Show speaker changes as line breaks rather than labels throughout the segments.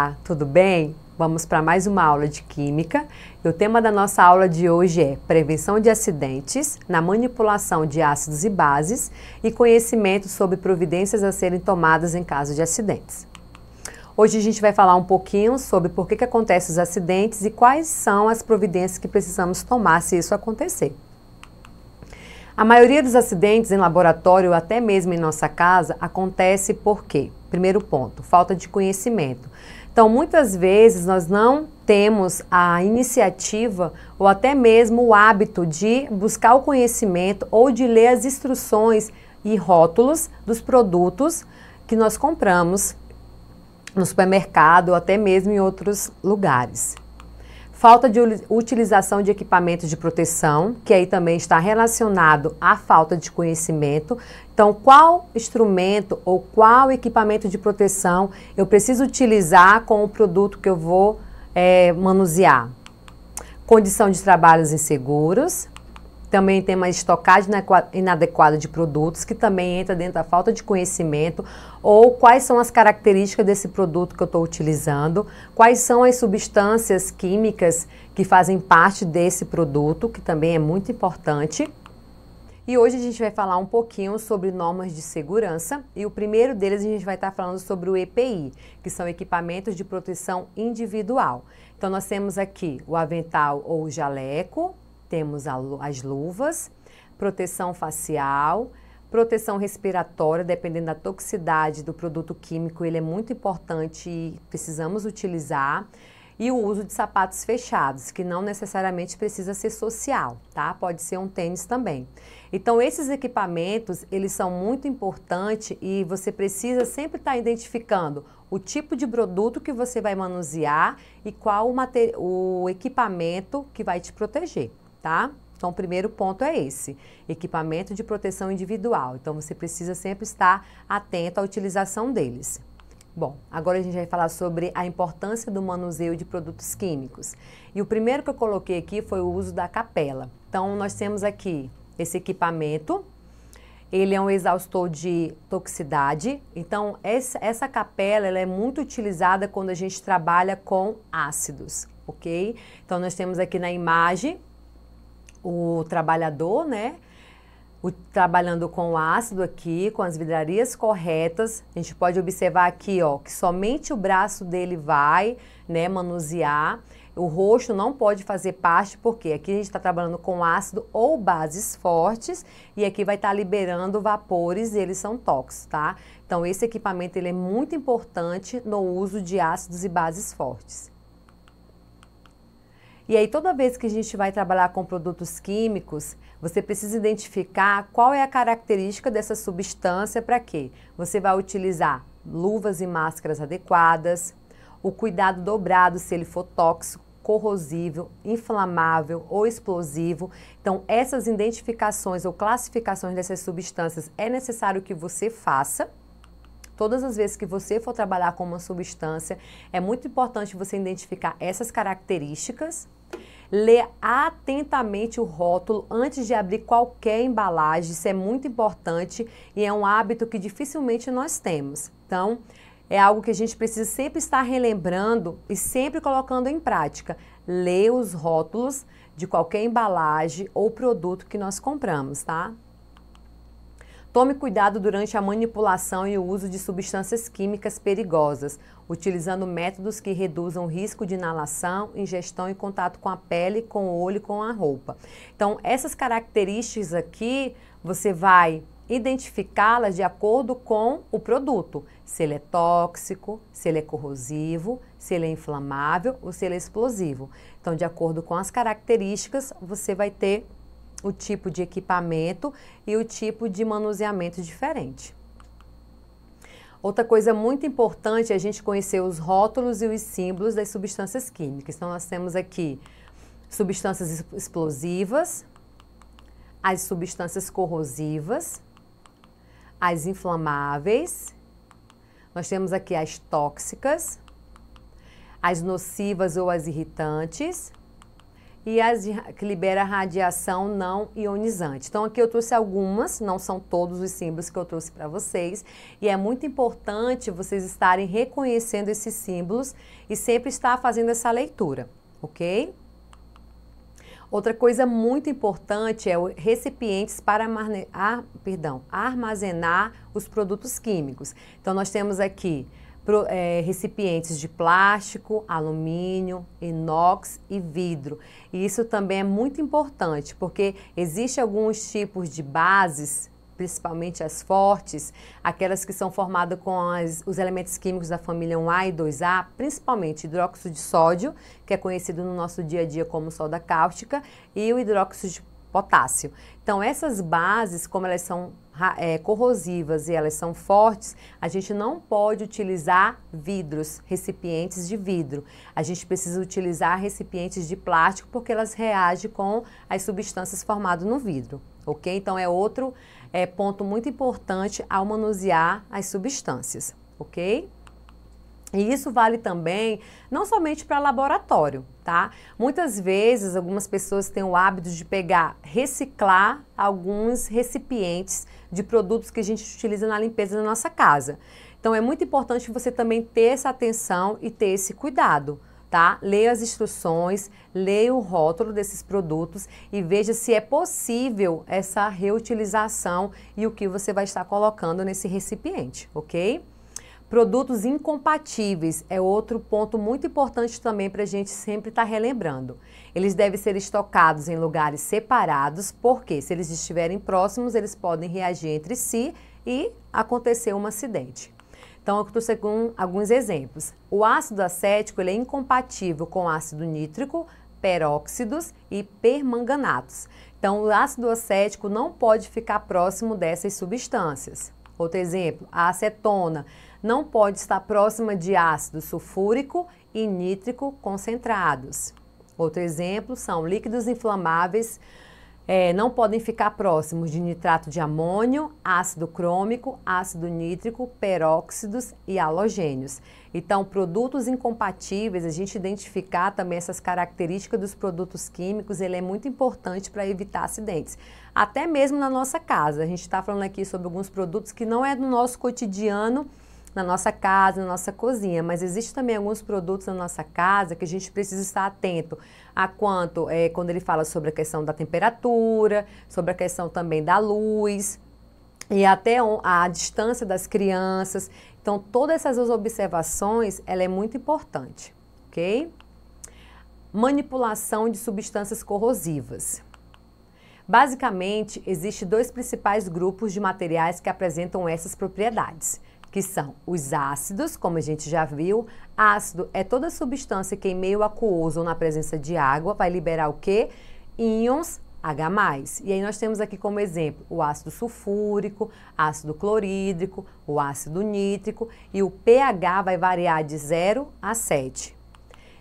Olá, tudo bem? Vamos para mais uma aula de Química. E o tema da nossa aula de hoje é Prevenção de Acidentes na Manipulação de Ácidos e Bases e Conhecimento sobre Providências a serem tomadas em caso de acidentes. Hoje a gente vai falar um pouquinho sobre por que, que acontecem os acidentes e quais são as providências que precisamos tomar se isso acontecer. A maioria dos acidentes em laboratório ou até mesmo em nossa casa acontece por quê? Primeiro ponto, falta de conhecimento. Então, muitas vezes nós não temos a iniciativa ou até mesmo o hábito de buscar o conhecimento ou de ler as instruções e rótulos dos produtos que nós compramos no supermercado ou até mesmo em outros lugares. Falta de utilização de equipamentos de proteção, que aí também está relacionado à falta de conhecimento. Então, qual instrumento ou qual equipamento de proteção eu preciso utilizar com o produto que eu vou é, manusear? Condição de trabalhos inseguros, também tem uma estocagem inadequada de produtos, que também entra dentro da falta de conhecimento, ou quais são as características desse produto que eu estou utilizando, quais são as substâncias químicas que fazem parte desse produto, que também é muito importante. E hoje a gente vai falar um pouquinho sobre normas de segurança e o primeiro deles a gente vai estar falando sobre o EPI, que são equipamentos de proteção individual. Então nós temos aqui o avental ou o jaleco, temos as luvas, proteção facial, proteção respiratória, dependendo da toxicidade do produto químico, ele é muito importante e precisamos utilizar. E o uso de sapatos fechados, que não necessariamente precisa ser social, tá? Pode ser um tênis também. Então, esses equipamentos, eles são muito importantes e você precisa sempre estar tá identificando o tipo de produto que você vai manusear e qual o, o equipamento que vai te proteger tá? Então, o primeiro ponto é esse: equipamento de proteção individual. Então, você precisa sempre estar atento à utilização deles. Bom, agora a gente vai falar sobre a importância do manuseio de produtos químicos. E o primeiro que eu coloquei aqui foi o uso da capela. Então, nós temos aqui esse equipamento. Ele é um exaustor de toxicidade. Então, essa, essa capela ela é muito utilizada quando a gente trabalha com ácidos, ok? Então, nós temos aqui na imagem o trabalhador, né? O, trabalhando com ácido aqui, com as vidrarias corretas. A gente pode observar aqui, ó, que somente o braço dele vai, né, manusear. O rosto não pode fazer parte, porque aqui a gente está trabalhando com ácido ou bases fortes e aqui vai estar tá liberando vapores e eles são tóxicos, tá? Então, esse equipamento ele é muito importante no uso de ácidos e bases fortes. E aí, toda vez que a gente vai trabalhar com produtos químicos, você precisa identificar qual é a característica dessa substância para quê? Você vai utilizar luvas e máscaras adequadas, o cuidado dobrado se ele for tóxico, corrosível, inflamável ou explosivo. Então, essas identificações ou classificações dessas substâncias é necessário que você faça. Todas as vezes que você for trabalhar com uma substância, é muito importante você identificar essas características Lê atentamente o rótulo antes de abrir qualquer embalagem, isso é muito importante e é um hábito que dificilmente nós temos. Então, é algo que a gente precisa sempre estar relembrando e sempre colocando em prática. Lê os rótulos de qualquer embalagem ou produto que nós compramos, tá? Tome cuidado durante a manipulação e o uso de substâncias químicas perigosas, utilizando métodos que reduzam o risco de inalação, ingestão e contato com a pele, com o olho, e com a roupa. Então, essas características aqui, você vai identificá-las de acordo com o produto, se ele é tóxico, se ele é corrosivo, se ele é inflamável ou se ele é explosivo. Então, de acordo com as características, você vai ter o tipo de equipamento e o tipo de manuseamento diferente. Outra coisa muito importante é a gente conhecer os rótulos e os símbolos das substâncias químicas. Então, nós temos aqui substâncias explosivas, as substâncias corrosivas, as inflamáveis, nós temos aqui as tóxicas, as nocivas ou as irritantes, e as que libera radiação não ionizante. Então aqui eu trouxe algumas, não são todos os símbolos que eu trouxe para vocês, e é muito importante vocês estarem reconhecendo esses símbolos e sempre estar fazendo essa leitura, ok? Outra coisa muito importante é o recipientes para armazenar, ah, perdão, armazenar os produtos químicos. Então nós temos aqui é, recipientes de plástico, alumínio, inox e vidro. E isso também é muito importante, porque existem alguns tipos de bases principalmente as fortes, aquelas que são formadas com as, os elementos químicos da família 1A e 2A, principalmente hidróxido de sódio, que é conhecido no nosso dia a dia como soda cáustica, e o hidróxido de potássio. Então, essas bases, como elas são é, corrosivas e elas são fortes, a gente não pode utilizar vidros, recipientes de vidro. A gente precisa utilizar recipientes de plástico porque elas reagem com as substâncias formadas no vidro, ok? Então, é outro é, ponto muito importante ao manusear as substâncias, ok? E isso vale também não somente para laboratório, tá? Muitas vezes algumas pessoas têm o hábito de pegar, reciclar alguns recipientes de produtos que a gente utiliza na limpeza da nossa casa. Então é muito importante você também ter essa atenção e ter esse cuidado tá? Leia as instruções, leia o rótulo desses produtos e veja se é possível essa reutilização e o que você vai estar colocando nesse recipiente, ok? Produtos incompatíveis é outro ponto muito importante também para a gente sempre estar tá relembrando. Eles devem ser estocados em lugares separados, porque se eles estiverem próximos, eles podem reagir entre si e acontecer um acidente. Então, eu estou algum, alguns exemplos. O ácido acético ele é incompatível com ácido nítrico, peróxidos e permanganatos. Então, o ácido acético não pode ficar próximo dessas substâncias. Outro exemplo, a acetona não pode estar próxima de ácido sulfúrico e nítrico concentrados. Outro exemplo são líquidos inflamáveis é, não podem ficar próximos de nitrato de amônio, ácido crômico, ácido nítrico, peróxidos e halogênios. Então, produtos incompatíveis, a gente identificar também essas características dos produtos químicos, ele é muito importante para evitar acidentes. Até mesmo na nossa casa, a gente está falando aqui sobre alguns produtos que não é do nosso cotidiano, na nossa casa, na nossa cozinha, mas existe também alguns produtos na nossa casa que a gente precisa estar atento a quanto, é, quando ele fala sobre a questão da temperatura, sobre a questão também da luz e até a distância das crianças. Então, todas essas observações, ela é muito importante, ok? Manipulação de substâncias corrosivas. Basicamente, existem dois principais grupos de materiais que apresentam essas propriedades, que são os ácidos, como a gente já viu. Ácido é toda substância que em meio aquoso ou na presença de água vai liberar o quê? Íons H+. E aí nós temos aqui como exemplo o ácido sulfúrico, ácido clorídrico, o ácido nítrico e o pH vai variar de 0 a 7.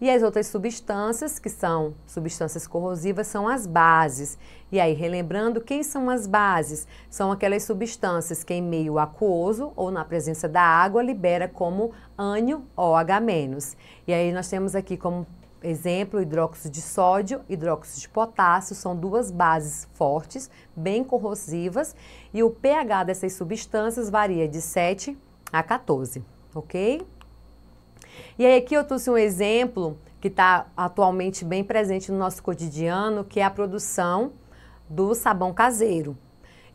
E as outras substâncias, que são substâncias corrosivas, são as bases. E aí, relembrando, quem são as bases? São aquelas substâncias que em meio aquoso ou na presença da água libera como ânion OH-. E aí nós temos aqui como exemplo hidróxido de sódio, hidróxido de potássio, são duas bases fortes, bem corrosivas, e o pH dessas substâncias varia de 7 a 14, ok? E aí aqui eu trouxe um exemplo que está atualmente bem presente no nosso cotidiano, que é a produção do sabão caseiro.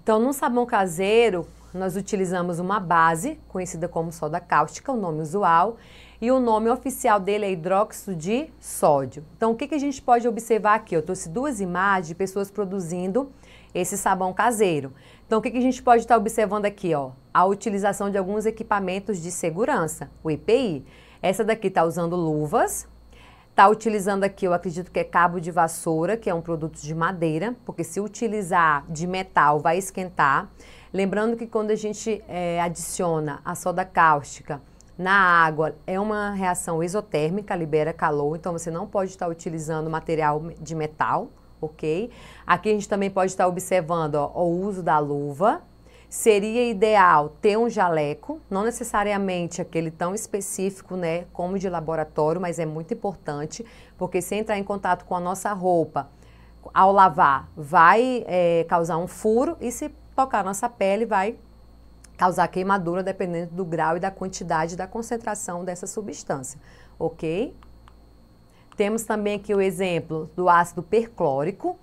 Então, num sabão caseiro, nós utilizamos uma base, conhecida como soda cáustica, o nome usual, e o nome oficial dele é hidróxido de sódio. Então, o que, que a gente pode observar aqui? Eu trouxe duas imagens de pessoas produzindo esse sabão caseiro. Então, o que, que a gente pode estar tá observando aqui? Ó? A utilização de alguns equipamentos de segurança, o EPI. Essa daqui está usando luvas, está utilizando aqui, eu acredito que é cabo de vassoura, que é um produto de madeira, porque se utilizar de metal vai esquentar. Lembrando que quando a gente é, adiciona a soda cáustica na água, é uma reação exotérmica, libera calor, então você não pode estar tá utilizando material de metal, ok? Aqui a gente também pode estar tá observando ó, o uso da luva, seria ideal ter um jaleco, não necessariamente aquele tão específico, né, como de laboratório, mas é muito importante, porque se entrar em contato com a nossa roupa ao lavar, vai é, causar um furo e se tocar nossa pele, vai causar queimadura, dependendo do grau e da quantidade da concentração dessa substância, ok? Temos também aqui o exemplo do ácido perclórico.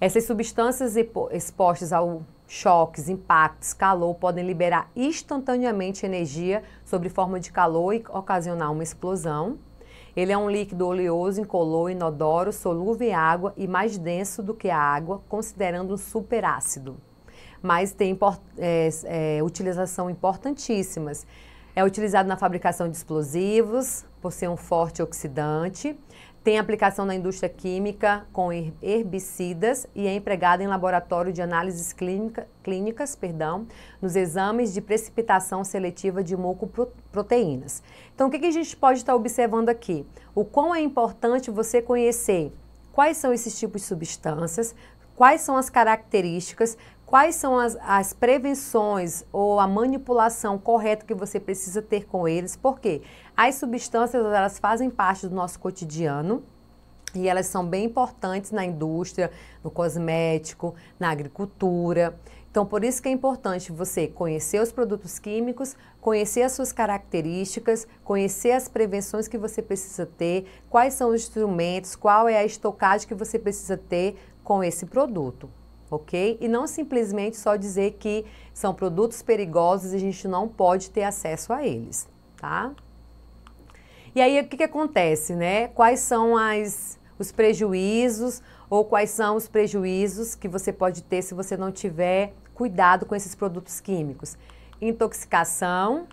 Essas substâncias expostas ao Choques, impactos, calor podem liberar instantaneamente energia sob forma de calor e ocasionar uma explosão. Ele é um líquido oleoso, incolor, inodoro, solúvel em água e mais denso do que a água, considerando um superácido. Mas tem é, é, utilização importantíssimas. É utilizado na fabricação de explosivos, por ser um forte oxidante, tem aplicação na indústria química com herbicidas e é empregada em laboratório de análises clínica, clínicas perdão, nos exames de precipitação seletiva de mucoproteínas. Então, o que, que a gente pode estar observando aqui? O quão é importante você conhecer quais são esses tipos de substâncias, quais são as características, quais são as, as, prevenções ou a manipulação correta que você precisa ter com eles, Por quê? As substâncias, elas fazem parte do nosso cotidiano, e elas são bem importantes na indústria, no cosmético, na agricultura. Então, por isso que é importante você conhecer os produtos químicos, conhecer as suas características, conhecer as prevenções que você precisa ter, quais são os instrumentos, qual é a estocagem que você precisa ter com esse produto, ok? E não simplesmente só dizer que são produtos perigosos e a gente não pode ter acesso a eles, tá? E aí o que, que acontece, né? Quais são as, os prejuízos ou quais são os prejuízos que você pode ter se você não tiver cuidado com esses produtos químicos? Intoxicação,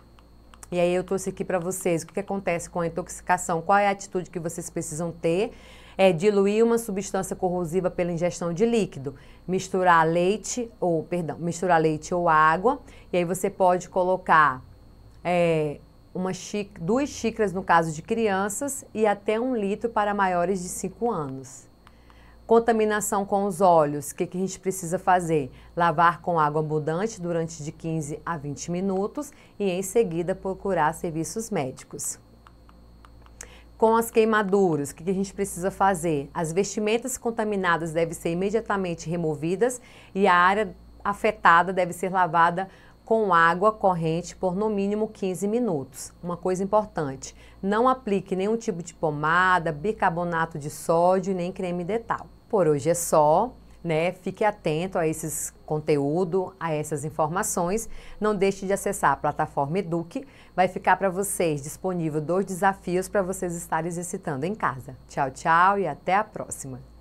e aí eu trouxe aqui para vocês o que, que, acontece com a intoxicação, qual é a atitude que vocês precisam ter. É diluir uma substância corrosiva pela ingestão de líquido, misturar leite ou perdão, misturar leite ou água, e aí você pode colocar é, uma xí... duas xícaras no caso de crianças e até um litro para maiores de 5 anos. Contaminação com os olhos, o que, que a gente precisa fazer? Lavar com água abundante durante de 15 a 20 minutos e em seguida procurar serviços médicos. Com as queimaduras, o que, que a gente precisa fazer? As vestimentas contaminadas devem ser imediatamente removidas e a área afetada deve ser lavada com água corrente por no mínimo 15 minutos. Uma coisa importante, não aplique nenhum tipo de pomada, bicarbonato de sódio nem creme dental. Por hoje é só, né? Fique atento a esses conteúdo, a essas informações. Não deixe de acessar a plataforma Eduque. Vai ficar para vocês disponível dois desafios para vocês estarem exercitando em casa. Tchau, tchau e até a próxima.